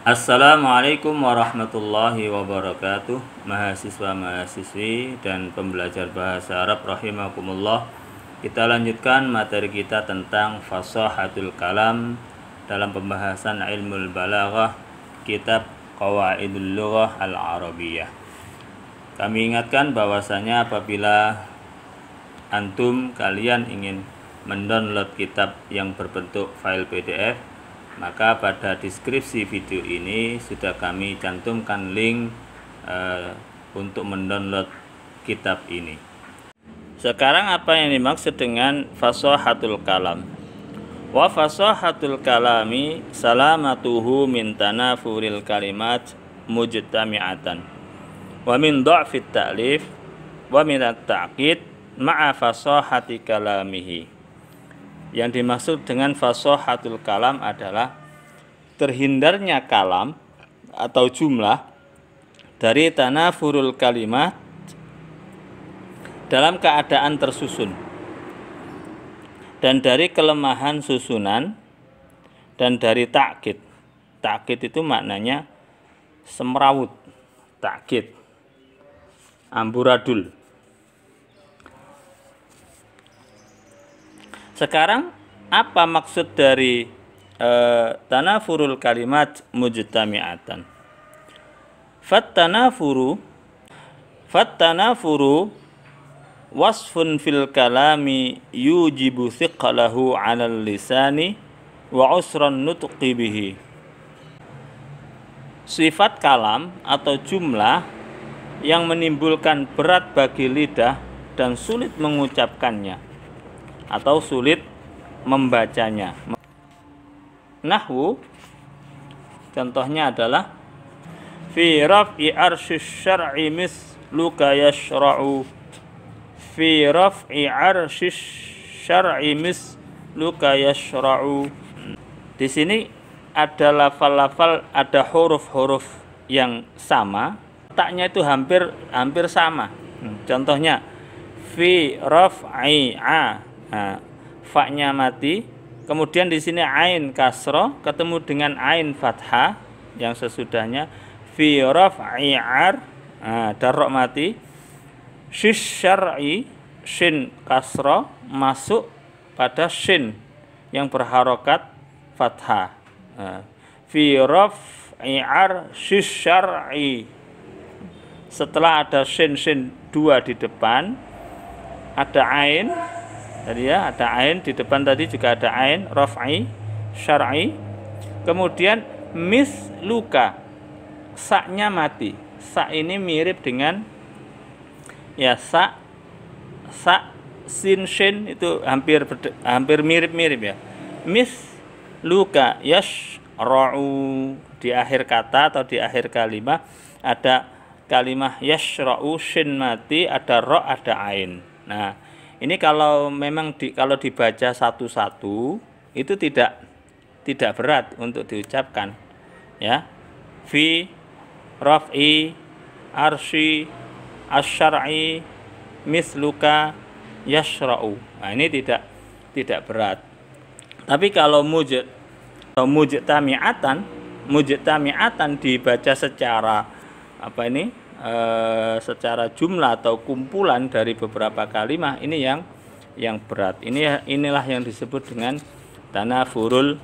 Assalamualaikum warahmatullahi wabarakatuh Mahasiswa-mahasiswi dan pembelajar bahasa Arab rahimakumullah Kita lanjutkan materi kita tentang Fasahatul Kalam Dalam pembahasan ilmu balaghah Kitab Qawaidul Lughah Al-Arabiyah Kami ingatkan bahwasanya apabila Antum kalian ingin mendownload kitab yang berbentuk file PDF maka pada deskripsi video ini sudah kami cantumkan link uh, untuk mendownload kitab ini sekarang apa yang dimaksud dengan fasohatul kalam wa fasohatul kalami salamatuhu min tanafuril kalimat mujtami'atan wa min dha'fit ta'lif wa min at-ta'qid ma'a kalamihi yang dimaksud dengan hatul kalam adalah terhindarnya kalam atau jumlah dari tanah furul kalimat dalam keadaan tersusun dan dari kelemahan susunan dan dari takkit takkit itu maknanya semrawut takkit amburadul Sekarang apa maksud dari e, tanafurul kalimat mujtami'atan? Fattanafuru Fattanafuru wasfun fil kalami yujibu thiqalahu 'alal lisani wa usran nutqi bihi. Sifat kalam atau jumlah yang menimbulkan berat bagi lidah dan sulit mengucapkannya atau sulit membacanya. Nahwu contohnya adalah fi raf'i arsyis syar'i misluka yashra'u fi raf'i arsyis syar'i misluka yashra'u di sini ada lafal-lafal ada huruf-huruf yang sama taknya itu hampir hampir sama contohnya fi raf'i a Nah, faknya mati. Kemudian di sini ain kasro ketemu dengan ain fathah yang sesudahnya fi raf'i ar nah, darok mati. Shish syar'i shin kasro masuk pada shin yang berharokat fathah. Nah, fi raf'i ar shish syar'i setelah ada shin shin dua di depan ada ain jadi ya ada ain di depan tadi juga ada ain raf'i syar'i. Kemudian luka. saknya mati. Sak ini mirip dengan ya sak sak sin shin itu hampir hampir mirip-mirip ya. Mis luka yash ra'u di akhir kata atau di akhir kalimat ada kalimah yashra'u shin mati ada ro ada ain. Nah, ini kalau memang di, kalau dibaca satu-satu itu tidak tidak berat untuk diucapkan. Ya. Fi raf'i arsi asyar'i misluka yashrau. Nah, ini tidak tidak berat. Tapi kalau mujid atau mujtami'atan, mujtami'atan dibaca secara apa ini? Eh, secara jumlah atau kumpulan dari beberapa kalimat ini yang yang berat. Ini inilah yang disebut dengan tanafurul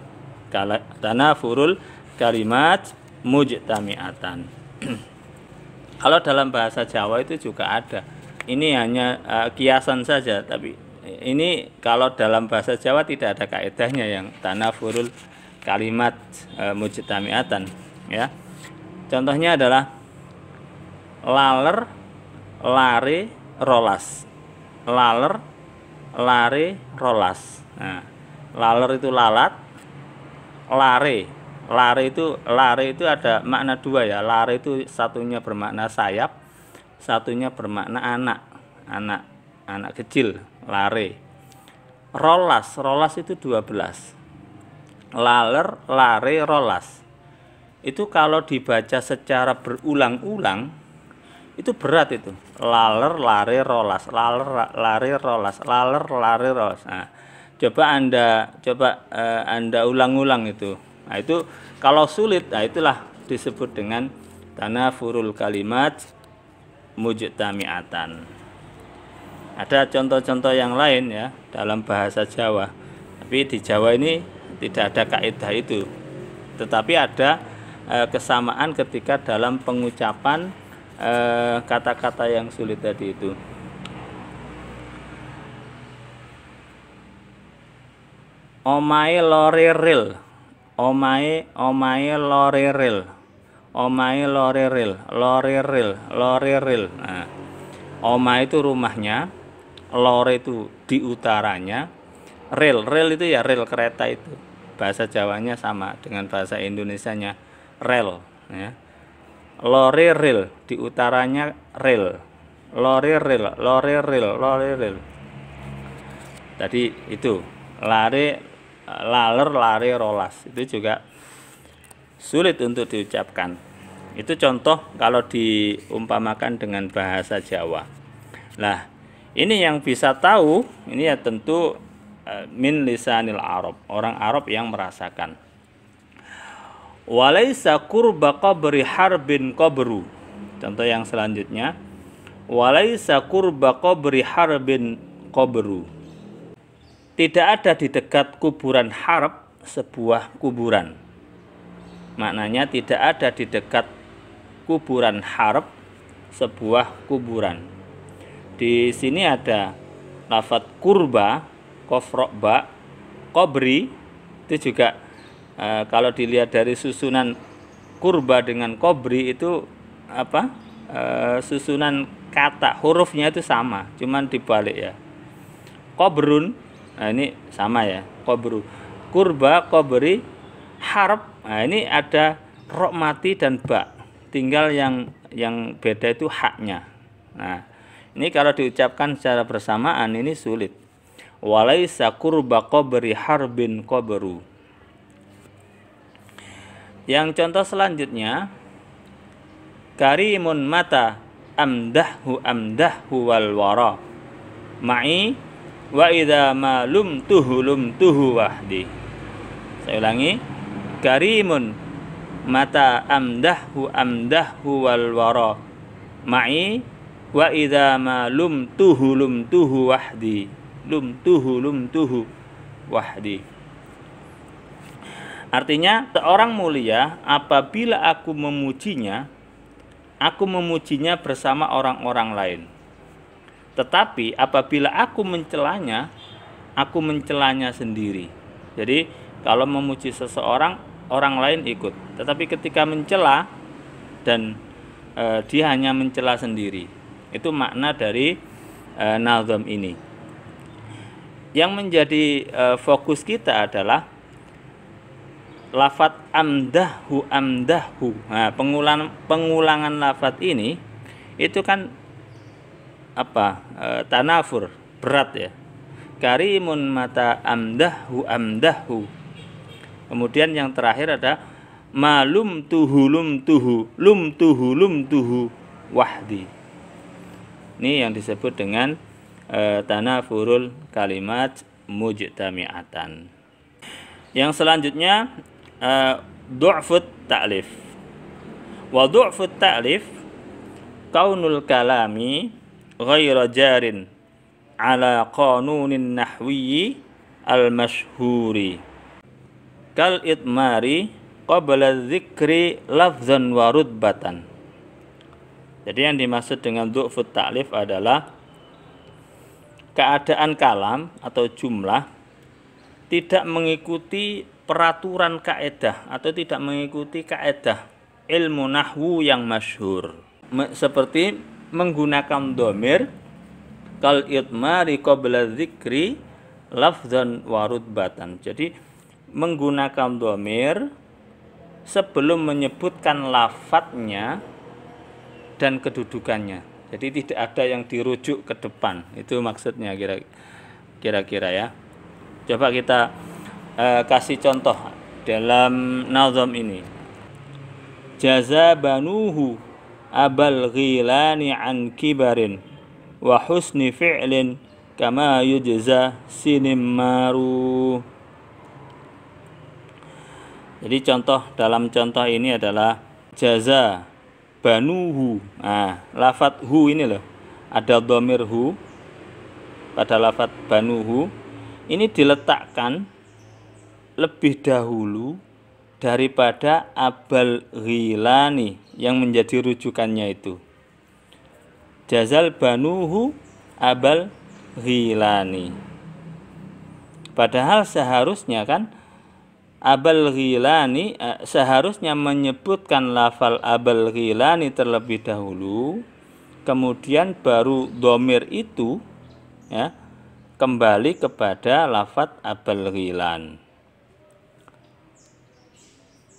kala, tanafurul kalimat mujtami'atan. Kalau dalam bahasa Jawa itu juga ada. Ini hanya uh, kiasan saja tapi ini kalau dalam bahasa Jawa tidak ada kaidahnya yang tanafurul kalimat e, mujtami'atan ya. Contohnya adalah laler lari rolas laler lari rolas nah laler itu lalat lari lari itu lari itu ada makna dua ya lari itu satunya bermakna sayap satunya bermakna anak anak anak kecil lari rolas rolas itu 12 laler lari rolas itu kalau dibaca secara berulang-ulang itu berat itu laler lari rolas laler lari rolas laler lari rolas nah, coba anda coba uh, anda ulang-ulang itu nah itu kalau sulit nah itulah disebut dengan tanah furul kalimat mujtami'atan ada contoh-contoh yang lain ya dalam bahasa Jawa tapi di Jawa ini tidak ada kaidah itu tetapi ada e, kesamaan ketika dalam pengucapan Eh, kata-kata uh, yang sulit tadi itu. Omae loreril. Omae omae loreril. Omae loreril, loreril, loreril. Nah, omae itu rumahnya, lore itu di utaranya, rel, rel itu ya rel kereta itu. Bahasa Jawanya sama dengan bahasa Indonesianya rel, ya Lori rel di utaranya rel, Lori rel Lori rel Lori rel tadi itu lari laler lari rolas itu juga sulit untuk diucapkan itu contoh kalau diumpamakan dengan bahasa Jawa nah ini yang bisa tahu ini ya tentu eh, min lisanil Arab orang Arab yang merasakan Walaisa kurba qabri harbin qabru. Contoh yang selanjutnya. Walaisa kurba qabri harbin qabru. Tidak ada di dekat kuburan harb sebuah kuburan. Maknanya tidak ada di dekat kuburan harb sebuah kuburan. Di sini ada lafat kurba, kofrokba, kobri, itu juga e, kalau dilihat dari susunan kurba dengan kobri itu apa e, susunan kata hurufnya itu sama cuman dibalik ya kobrun nah ini sama ya kobru kurba kobri harap nah ini ada rok mati dan bak tinggal yang yang beda itu haknya nah ini kalau diucapkan secara bersamaan ini sulit walaisa kurba kobri harbin kobru yang contoh selanjutnya Karimun mata amdahu amdahu wal wara ma'i wa idha malum lum tuhu wahdi. Saya ulangi Karimun mata amdahu amdahu wal wara ma'i wa lum malum lum tuhu wahdi lum tuhu lum tuhu wahdi. Artinya seorang mulia apabila aku memujinya, aku memujinya bersama orang-orang lain. Tetapi apabila aku mencelanya, aku mencelanya sendiri. Jadi kalau memuji seseorang, orang lain ikut. Tetapi ketika mencela dan e, dia hanya mencela sendiri. Itu makna dari e, nazam ini. Yang menjadi e, fokus kita adalah lafat amdahu amdahu, Nah, pengulangan pengulangan lafat ini itu kan apa? E, tanafur, berat ya. Karimun mata amdahu amdahu. Kemudian yang terakhir ada malum tuhu lum tuhu lum tuhu lum tuhu wahdi. Ini yang disebut dengan e, tanafurul kalimat mujtami'atan. Yang selanjutnya Eh, du'fut ta'lif wa du'fut ta'lif kaunul kalami ghaira jarin ala qanunin nahwiyi al-mashhuri kal itmari qabla dzikri lafzan wa rutbatan jadi yang dimaksud dengan du'fut ta'lif adalah keadaan kalam atau jumlah tidak mengikuti peraturan kaedah atau tidak mengikuti kaedah ilmu nahwu yang masyhur seperti menggunakan domir kal itmari qabla dzikri lafzan warud batan jadi menggunakan domir sebelum menyebutkan lafadznya dan kedudukannya jadi tidak ada yang dirujuk ke depan itu maksudnya kira kira-kira ya coba kita eh, kasih contoh dalam nazam ini. Jaza banuhu abal ghilani an kibarin wa husni fi'lin kama yujza sinimaru. Jadi contoh dalam contoh ini adalah jaza banuhu. Nah, lafat hu ini loh. Ada domir hu pada lafat banuhu. Ini diletakkan lebih dahulu daripada Abal Ghilani yang menjadi rujukannya itu. Jazal Banuhu Abal Ghilani. Padahal seharusnya kan Abal Ghilani eh, seharusnya menyebutkan lafal Abal Ghilani terlebih dahulu, kemudian baru domir itu ya kembali kepada lafat Abal Ghilani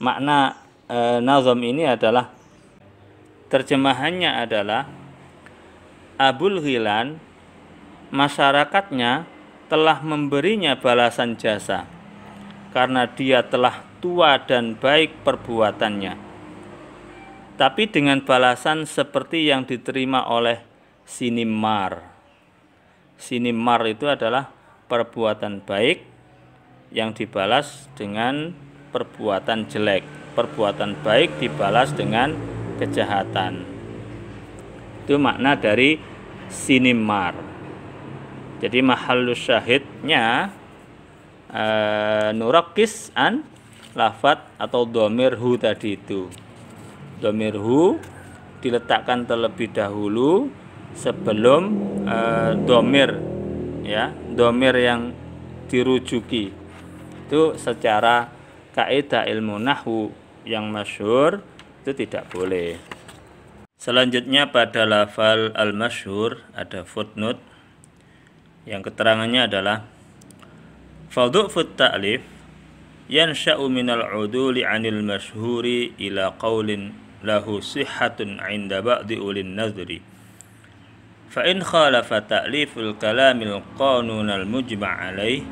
makna e, nazom ini adalah terjemahannya adalah Abul Hilan masyarakatnya telah memberinya balasan jasa karena dia telah tua dan baik perbuatannya tapi dengan balasan seperti yang diterima oleh sinimar. Sinimar itu adalah perbuatan baik yang dibalas dengan perbuatan jelek. Perbuatan baik dibalas dengan kejahatan. Itu makna dari sinimar. Jadi mahalus syahidnya e, nurakis an lafat atau domir hu tadi itu. Domir hu diletakkan terlebih dahulu sebelum e, domir ya domir yang dirujuki itu secara kaidah ilmu nahu yang masyhur itu tidak boleh. Selanjutnya pada lafal al-masyhur ada footnote yang keterangannya adalah Fadhu fut ta'lif yansha'u minal uduli 'anil masyhuri ila qaulin lahu sihhatun 'inda ba'di ulin nadri. فإن خالف تأليف الكلام القانون المجمع عليه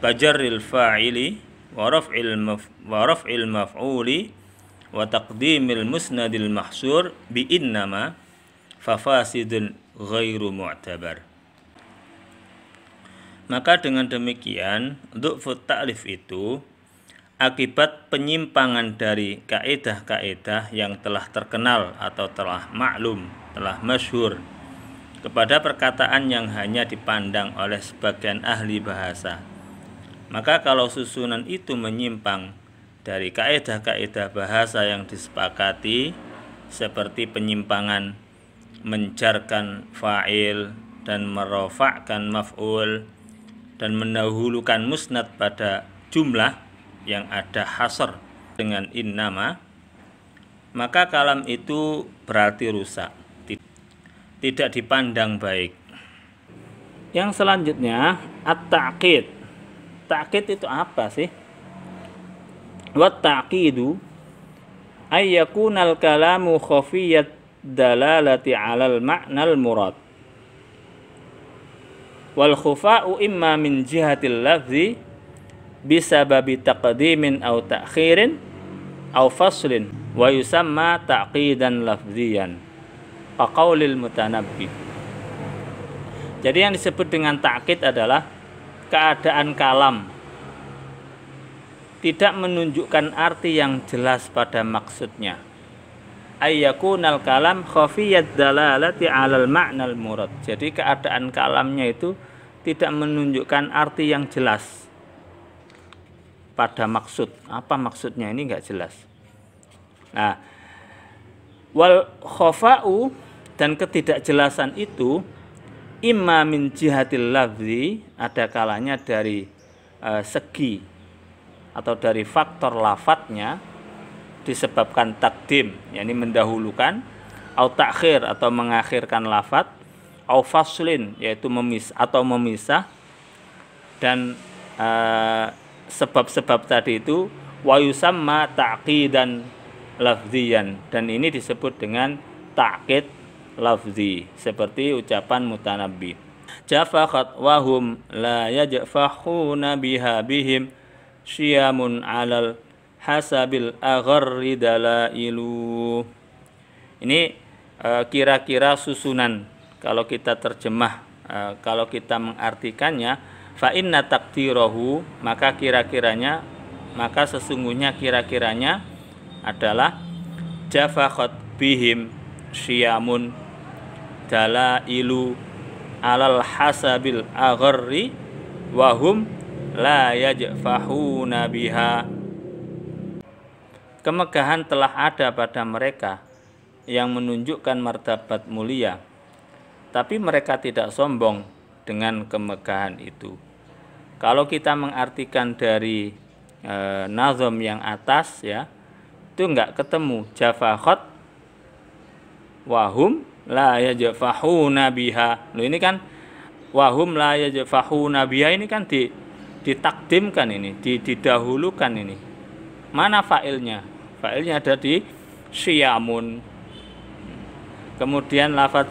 كجر الفاعل wa raf'il wa maf'uli wa taqdimil musnadil mahsur bi innama fasidun ghairu mu'tabar maka dengan demikian untuk ta'lif itu akibat penyimpangan dari kaedah-kaedah yang telah terkenal atau telah maklum, telah masyhur kepada perkataan yang hanya dipandang oleh sebagian ahli bahasa maka kalau susunan itu menyimpang dari kaedah-kaedah bahasa yang disepakati seperti penyimpangan menjarkan fa'il dan merofakkan maf'ul dan mendahulukan musnad pada jumlah yang ada hasr dengan innama maka kalam itu berarti rusak tidak dipandang baik yang selanjutnya at-ta'qid Ta'kid itu apa sih? Wa ta'kidu ayyakunal kalamu khafiyat dalalati alal al murad wal khufa'u imma min jihatil lafzi bisababi taqdimin aw ta'khirin aw faslin wa yusamma ta'qidan lafziyan qaqaulil mutanabbi jadi yang disebut dengan ta'kid adalah keadaan kalam tidak menunjukkan arti yang jelas pada maksudnya ayyakunal kalam khafiyat dalalati alal ma'nal murad. Jadi keadaan kalamnya itu tidak menunjukkan arti yang jelas pada maksud. Apa maksudnya ini enggak jelas. Nah, wal khafa'u dan ketidakjelasan itu imma min jihatil lafzi ada kalanya dari e, segi atau dari faktor lafadznya disebabkan takdim yakni mendahulukan atau takhir atau mengakhirkan lafadz atau faslin yaitu memis atau memisah dan e, sebab-sebab tadi itu wayusamma ta'qidan lafziyan dan ini disebut dengan ta'qid lafzi seperti ucapan mutanabbi Jafakat wahum la yajfakhuna biha bihim syiamun alal hasabil agharri dalailu ini e, kira-kira uh, susunan kalau kita terjemah uh, kalau kita mengartikannya fa inna takdirahu maka kira-kiranya maka sesungguhnya kira-kiranya adalah Jafakat bihim syiamun dalailu alal hasabil agharri wahum la yajfahuna biha kemegahan telah ada pada mereka yang menunjukkan martabat mulia tapi mereka tidak sombong dengan kemegahan itu kalau kita mengartikan dari e, nazom yang atas ya itu nggak ketemu jafahot wahum la yajfahuna biha. lo ini kan wahum la yajfahuna biha ini kan di ditakdimkan ini, didahulukan ini. Mana fa'ilnya? Fa'ilnya ada di siyamun Kemudian lafaz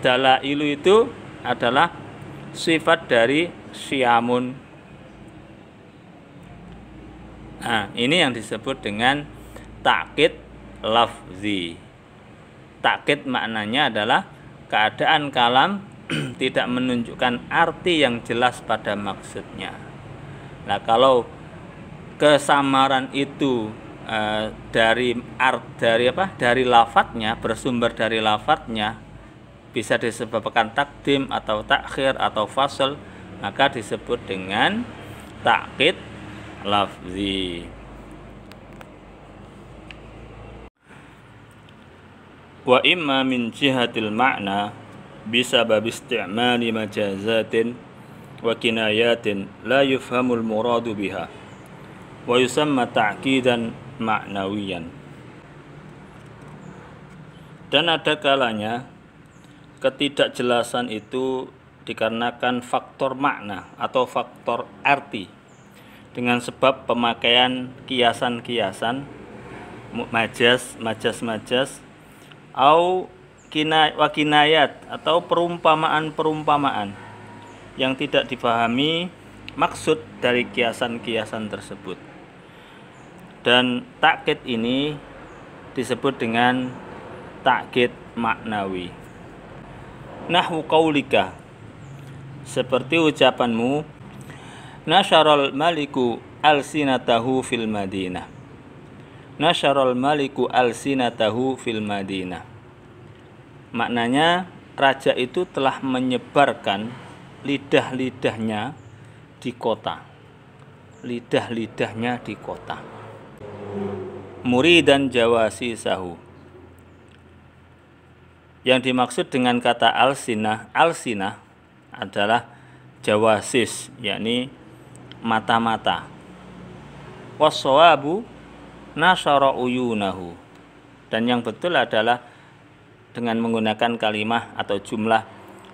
dalailu itu adalah sifat dari siyamun Nah, ini yang disebut dengan takkit lafzi takkit maknanya adalah keadaan kalam tidak menunjukkan arti yang jelas pada maksudnya. Nah, kalau kesamaran itu e, dari art dari apa? dari lafadznya, bersumber dari lafadznya bisa disebabkan takdim atau takhir atau fasal, maka disebut dengan takkit lafzi. wa imma min jihatil makna bisa bab isti'mali majazatin wa kinayatin la yufhamul muradu biha wa yusamma ta'kidan ma'nawiyan dan ada kalanya ketidakjelasan itu dikarenakan faktor makna atau faktor arti dengan sebab pemakaian kiasan-kiasan majas majas majas au wakinayat atau perumpamaan-perumpamaan yang tidak dipahami maksud dari kiasan-kiasan tersebut. Dan takkit ini disebut dengan takkit maknawi. Nahwu qaulika seperti ucapanmu nasyarul maliku al sinatahu fil madinah nasyarul maliku alsinatahu fil madinah maknanya raja itu telah menyebarkan lidah-lidahnya di kota lidah-lidahnya di kota muridan jawasi sahu yang dimaksud dengan kata alsinah alsinah adalah jawasis yakni mata-mata wasawabu -mata nasara uyunahu. Dan yang betul adalah dengan menggunakan kalimah atau jumlah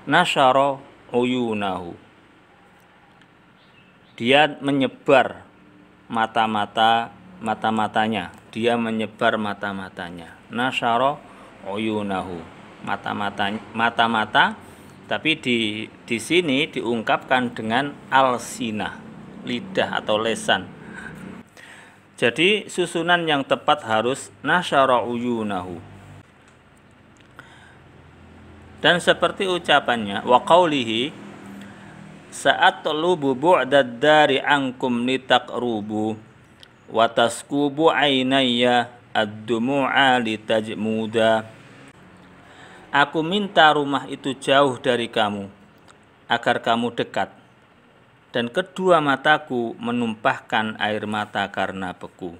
nasara uyunahu. Dia menyebar mata-mata mata-matanya. Dia menyebar mata-matanya. nasara uyunahu. Mata-mata mata-mata tapi di di sini diungkapkan dengan alsina, lidah atau lesan. Jadi susunan yang tepat harus nasyara uyunahu. Dan seperti ucapannya wa qawlihi saat lubu bu'dad dari angkum litakrubu wa taskubu ainaya ad-dumu'a litajmuda Aku minta rumah itu jauh dari kamu agar kamu dekat dan kedua mataku menumpahkan air mata karena beku.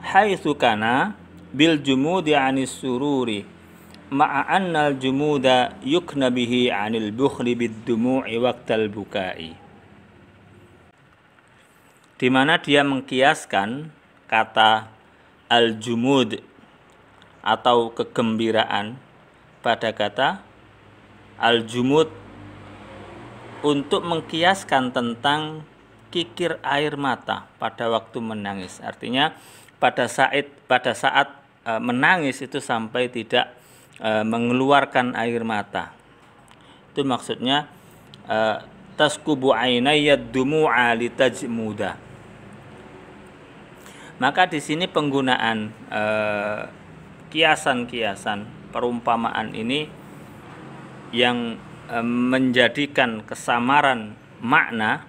Hai sukana bil jumudi anis sururi ma'a annal jumuda yukna bihi anil bukhli bid dumu'i waqtal bukai. Di mana dia mengkiaskan kata al-jumud atau kegembiraan pada kata al-jumud untuk mengkiaskan tentang kikir air mata pada waktu menangis. Artinya pada saat pada saat e, menangis itu sampai tidak e, mengeluarkan air mata. Itu maksudnya e, taskubu ainaya dumu'a litajmuda. Maka di sini penggunaan e, kiasan-kiasan perumpamaan ini yang Eh, menjadikan kesamaran makna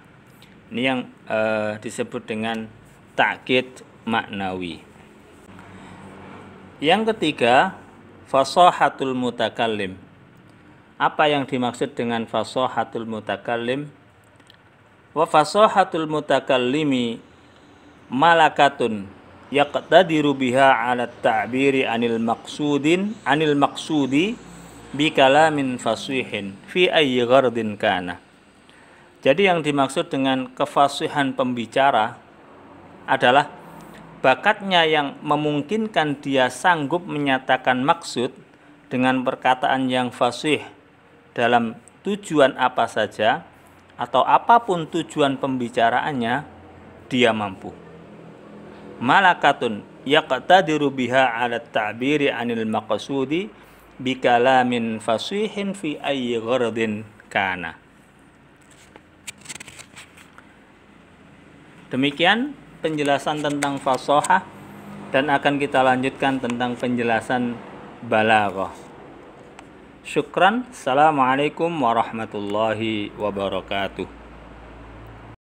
ini yang eh, disebut dengan takkit maknawi. Yang ketiga, fasohatul mutakalim. Apa yang dimaksud dengan fasohatul mutakalim? Wa mutakalimi mutakalimi malakatun yaqtadiru biha 'ala tabiri 'anil maksudin 'anil maksudi bikalamin fasihin fi ayyi ghardin kana. Jadi yang dimaksud dengan kefasihan pembicara adalah bakatnya yang memungkinkan dia sanggup menyatakan maksud dengan perkataan yang fasih dalam tujuan apa saja atau apapun tujuan pembicaraannya dia mampu. Malakatun yaqtadiru biha 'ala at-ta'biri 'anil maqsudi bikalamin fasihin fi ayyi ghardin kana. Demikian penjelasan tentang fasoha dan akan kita lanjutkan tentang penjelasan balaghah. Syukran. Assalamualaikum warahmatullahi wabarakatuh.